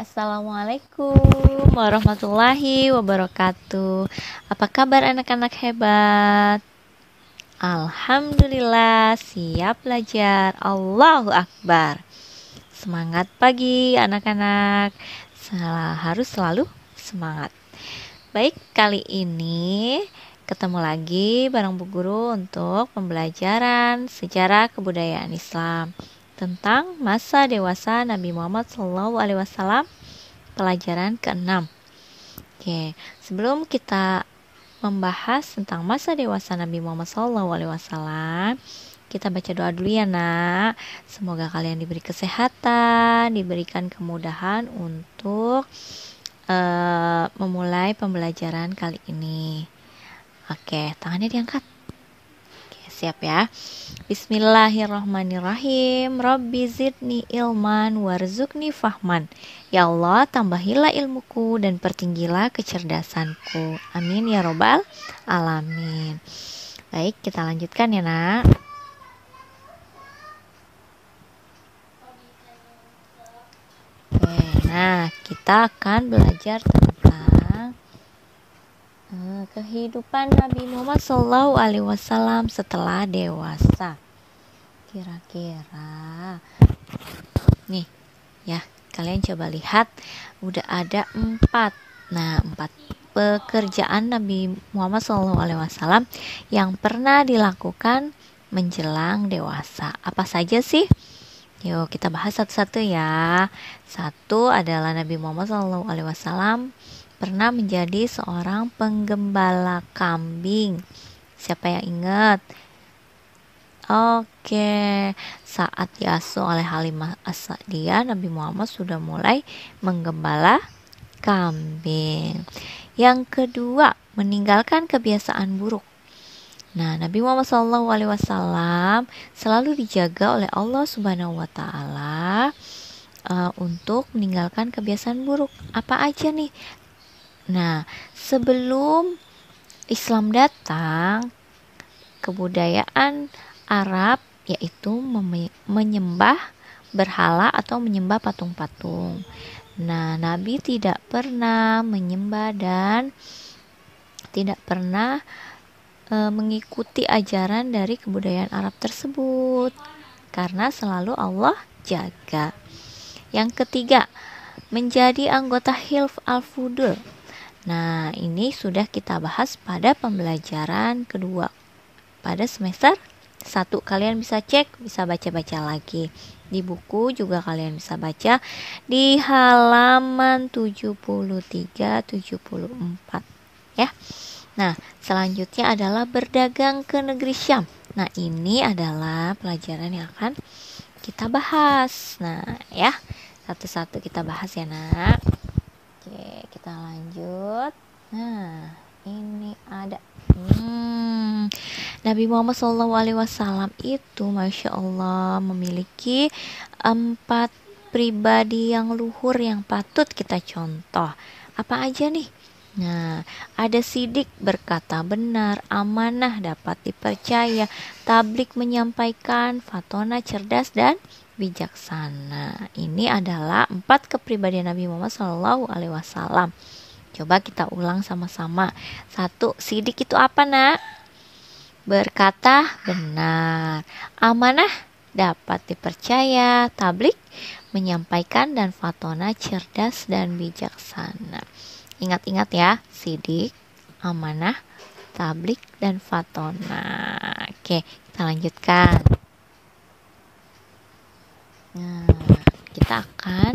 Assalamualaikum warahmatullahi wabarakatuh. Apa kabar anak-anak hebat? Alhamdulillah, siap belajar. Allahu Akbar. Semangat pagi anak-anak. Salah harus selalu semangat. Baik, kali ini ketemu lagi bareng Bu Guru untuk pembelajaran sejarah kebudayaan Islam tentang masa dewasa Nabi Muhammad SAW pelajaran ke-6. Oke, sebelum kita membahas tentang masa dewasa Nabi Muhammad SAW, kita baca doa dulu ya nak. Semoga kalian diberi kesehatan, diberikan kemudahan untuk uh, memulai pembelajaran kali ini. Oke, tangannya diangkat siap ya. Bismillahirrahmanirrahim. Rabbi zidni ilman warzukni fahman. Ya Allah, tambahilah ilmuku dan pertinggilah kecerdasanku. Amin ya robbal alamin. Baik, kita lanjutkan ya, Nak. nah, kita akan belajar tentang Eh, kehidupan Nabi Muhammad Shallallahu Alaihi Wasallam setelah dewasa kira-kira nih ya kalian coba lihat udah ada empat nah empat pekerjaan Nabi Muhammad Shallallahu Alaihi Wasallam yang pernah dilakukan menjelang dewasa apa saja sih yuk kita bahas satu-satu ya satu adalah Nabi Muhammad Shallallahu Alaihi Wasallam pernah menjadi seorang penggembala kambing. Siapa yang ingat? Oke, saat diasuh oleh Halimah Asadia, Nabi Muhammad sudah mulai menggembala kambing. Yang kedua, meninggalkan kebiasaan buruk. Nah, Nabi Muhammad SAW selalu dijaga oleh Allah Subhanahu wa Ta'ala uh, untuk meninggalkan kebiasaan buruk. Apa aja nih Nah, sebelum Islam datang, kebudayaan Arab yaitu menyembah berhala atau menyembah patung-patung. Nah, Nabi tidak pernah menyembah dan tidak pernah e, mengikuti ajaran dari kebudayaan Arab tersebut karena selalu Allah jaga. Yang ketiga, menjadi anggota Hilf al-Fudul Nah, ini sudah kita bahas pada pembelajaran kedua. Pada semester 1 kalian bisa cek, bisa baca-baca lagi. Di buku juga kalian bisa baca di halaman 73 74 ya. Nah, selanjutnya adalah berdagang ke negeri Syam. Nah, ini adalah pelajaran yang akan kita bahas. Nah, ya. Satu-satu kita bahas ya, Nak tersebut. Nah, ini ada. Hmm, Nabi Muhammad SAW itu, masya Allah, memiliki empat pribadi yang luhur yang patut kita contoh. Apa aja nih? Nah, ada sidik berkata benar, amanah dapat dipercaya, tablik menyampaikan, fatona cerdas dan bijaksana. Ini adalah empat kepribadian Nabi Muhammad SAW. Coba kita ulang sama-sama. Satu, sidik itu apa, Nak? Berkata benar. Amanah dapat dipercaya. Tablik menyampaikan dan fatona cerdas dan bijaksana. Ingat-ingat ya, sidik, amanah, tablik dan fatona. Oke, kita lanjutkan. Nah, kita akan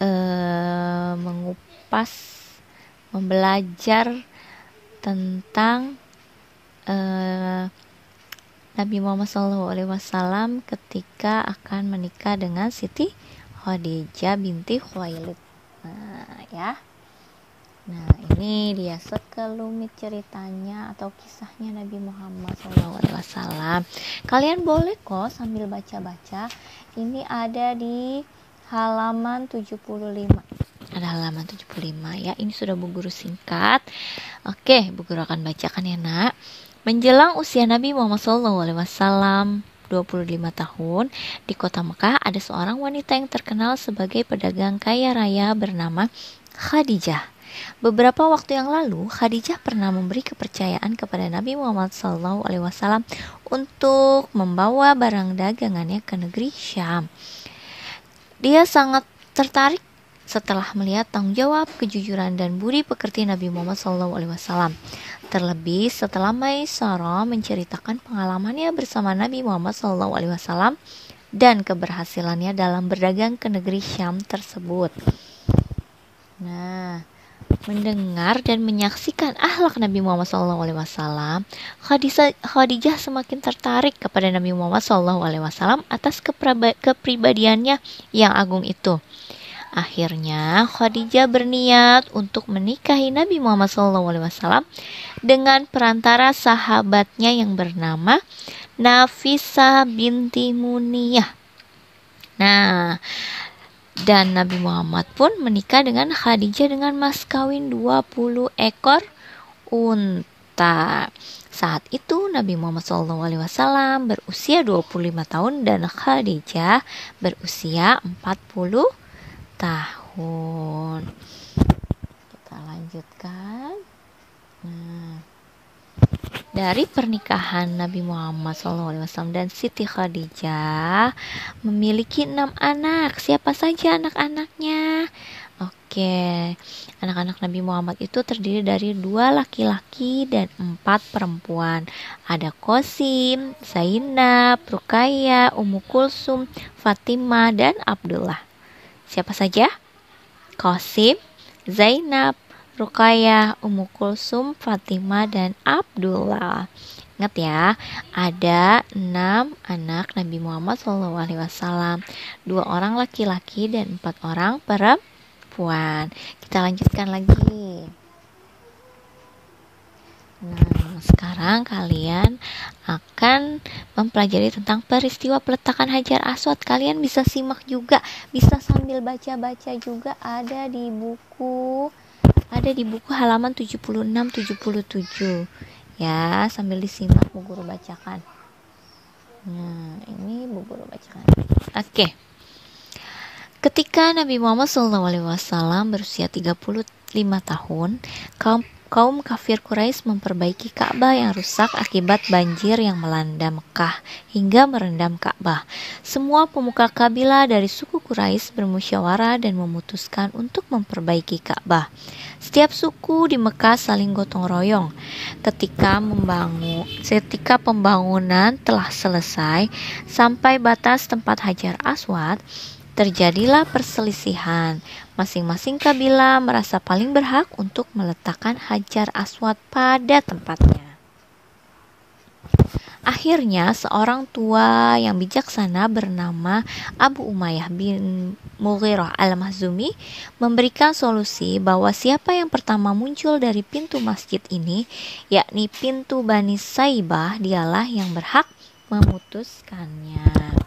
uh, mengupas membelajar tentang uh, Nabi Muhammad SAW ketika akan menikah dengan Siti Khadijah binti Khuwailid. Nah, ya. Nah, ini dia sekelumit ceritanya atau kisahnya Nabi Muhammad SAW. Kalian boleh kok sambil baca-baca. Ini ada di halaman 75 ada halaman 75 ya. Ini sudah Bu Guru singkat. Oke, Bu Guru akan bacakan ya, Nak. Menjelang usia Nabi Muhammad SAW 25 tahun, di kota Mekah ada seorang wanita yang terkenal sebagai pedagang kaya raya bernama Khadijah. Beberapa waktu yang lalu, Khadijah pernah memberi kepercayaan kepada Nabi Muhammad SAW untuk membawa barang dagangannya ke negeri Syam. Dia sangat tertarik setelah melihat tanggung jawab, kejujuran, dan budi pekerti Nabi Muhammad SAW. Terlebih setelah Maisara menceritakan pengalamannya bersama Nabi Muhammad SAW dan keberhasilannya dalam berdagang ke negeri Syam tersebut. Nah, mendengar dan menyaksikan ahlak Nabi Muhammad SAW, Khadijah semakin tertarik kepada Nabi Muhammad SAW atas kepribadiannya yang agung itu. Akhirnya Khadijah berniat untuk menikahi Nabi Muhammad SAW dengan perantara sahabatnya yang bernama Nafisa binti Muniyah. Nah, dan Nabi Muhammad pun menikah dengan Khadijah dengan mas kawin 20 ekor unta. Saat itu Nabi Muhammad SAW berusia 25 tahun dan Khadijah berusia 40 tahun kita lanjutkan nah dari pernikahan Nabi Muhammad SAW dan Siti Khadijah memiliki enam anak. Siapa saja anak-anaknya? Oke, anak-anak Nabi Muhammad itu terdiri dari dua laki-laki dan empat perempuan. Ada Kosim, Zainab, Rukaya, Umu Kulsum, Fatimah, dan Abdullah. Siapa saja? Qasim, Zainab, Rukayah, Ummu Kulsum, Fatimah, dan Abdullah. Ingat ya, ada enam anak Nabi Muhammad SAW, dua orang laki-laki dan empat orang perempuan. Kita lanjutkan lagi. Nah. Nah, sekarang kalian akan mempelajari tentang peristiwa peletakan Hajar Aswad. Kalian bisa simak juga, bisa sambil baca-baca juga ada di buku ada di buku halaman 76 77. Ya, sambil disimak Bu Guru bacakan. Nah, ini Bu Guru bacakan. Oke. Ketika Nabi Muhammad SAW berusia 35 tahun, kaum kaum kafir Quraisy memperbaiki Ka'bah yang rusak akibat banjir yang melanda Mekah hingga merendam Ka'bah. Semua pemuka kabilah dari suku Quraisy bermusyawarah dan memutuskan untuk memperbaiki Ka'bah. Setiap suku di Mekah saling gotong royong. Ketika membangun, ketika pembangunan telah selesai sampai batas tempat Hajar Aswad, Terjadilah perselisihan. Masing-masing kabilah merasa paling berhak untuk meletakkan hajar aswad pada tempatnya. Akhirnya, seorang tua yang bijaksana bernama Abu Umayyah bin Mughirah al-Mahzumi memberikan solusi bahwa siapa yang pertama muncul dari pintu masjid ini, yakni pintu Bani Saibah, dialah yang berhak memutuskannya.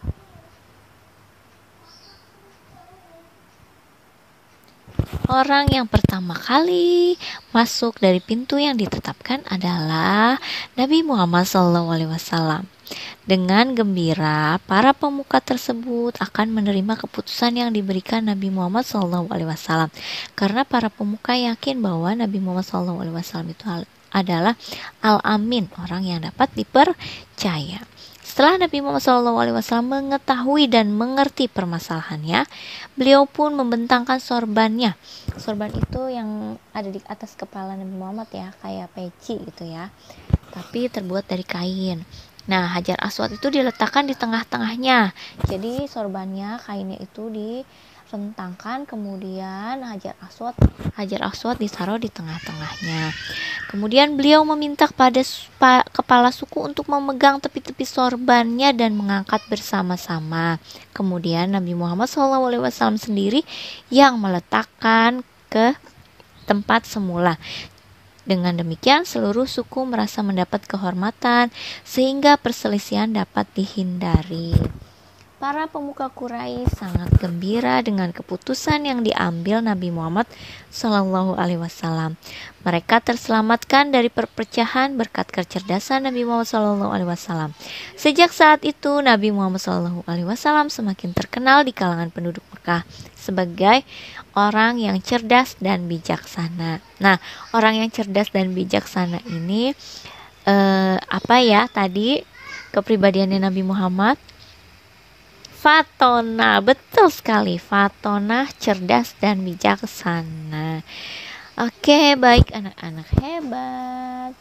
Orang yang pertama kali masuk dari pintu yang ditetapkan adalah Nabi Muhammad SAW. Dengan gembira, para pemuka tersebut akan menerima keputusan yang diberikan Nabi Muhammad SAW, karena para pemuka yakin bahwa Nabi Muhammad SAW itu adalah Al-Amin, orang yang dapat dipercaya. Setelah Nabi Muhammad SAW mengetahui dan mengerti permasalahannya, beliau pun membentangkan sorbannya. Sorban itu yang ada di atas kepala Nabi Muhammad ya, kayak peci gitu ya. Tapi terbuat dari kain. Nah, hajar aswad itu diletakkan di tengah-tengahnya. Jadi sorbannya, kainnya itu di rentangkan kemudian Hajar Aswad Hajar Aswad ditaruh di tengah-tengahnya. Kemudian beliau meminta kepada kepala suku untuk memegang tepi-tepi sorbannya dan mengangkat bersama-sama. Kemudian Nabi Muhammad SAW sendiri yang meletakkan ke tempat semula. Dengan demikian, seluruh suku merasa mendapat kehormatan, sehingga perselisihan dapat dihindari. Para pemuka Quraisy sangat gembira dengan keputusan yang diambil Nabi Muhammad Shallallahu Alaihi Wasallam. Mereka terselamatkan dari perpecahan berkat kecerdasan Nabi Muhammad Shallallahu Alaihi Wasallam. Sejak saat itu Nabi Muhammad Shallallahu Alaihi Wasallam semakin terkenal di kalangan penduduk Mekah sebagai orang yang cerdas dan bijaksana. Nah, orang yang cerdas dan bijaksana ini eh, apa ya tadi kepribadiannya Nabi Muhammad Fatona, betul sekali. Fatona cerdas dan bijaksana. Oke, baik anak-anak hebat.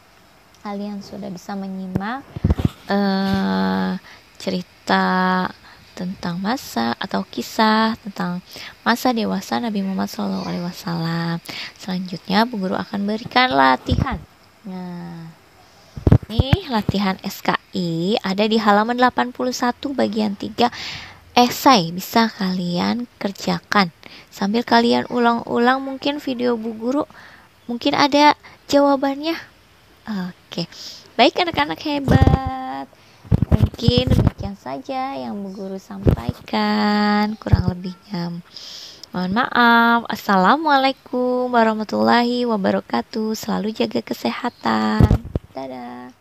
Kalian sudah bisa menyimak uh, cerita tentang masa atau kisah tentang masa dewasa Nabi Muhammad SAW. Selanjutnya, bu guru akan berikan latihan. Nah, nih latihan SKI ada di halaman 81 bagian 3 esai bisa kalian kerjakan sambil kalian ulang-ulang mungkin video Bu Guru mungkin ada jawabannya oke baik anak-anak hebat mungkin demikian saja yang Bu Guru sampaikan kurang lebihnya Mohon maaf. Assalamualaikum warahmatullahi wabarakatuh. Selalu jaga kesehatan. Dadah.